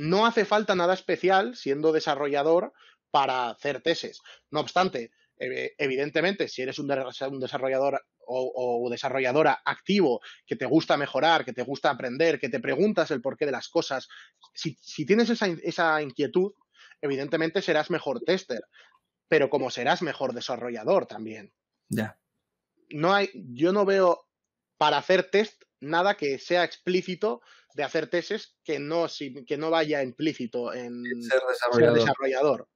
No hace falta nada especial siendo desarrollador para hacer tesis. No obstante, evidentemente, si eres un, desarrollador o, desarrolladora activo, que te gusta mejorar, que te gusta aprender, que te preguntas el porqué de las cosas, si, tienes esa, esa inquietud, evidentemente serás mejor tester, pero como serás mejor desarrollador también. Ya. No hay, yo no veo para hacer test, nada que sea explícito de hacer tesis que no, que no vaya implícito en Ser desarrollador.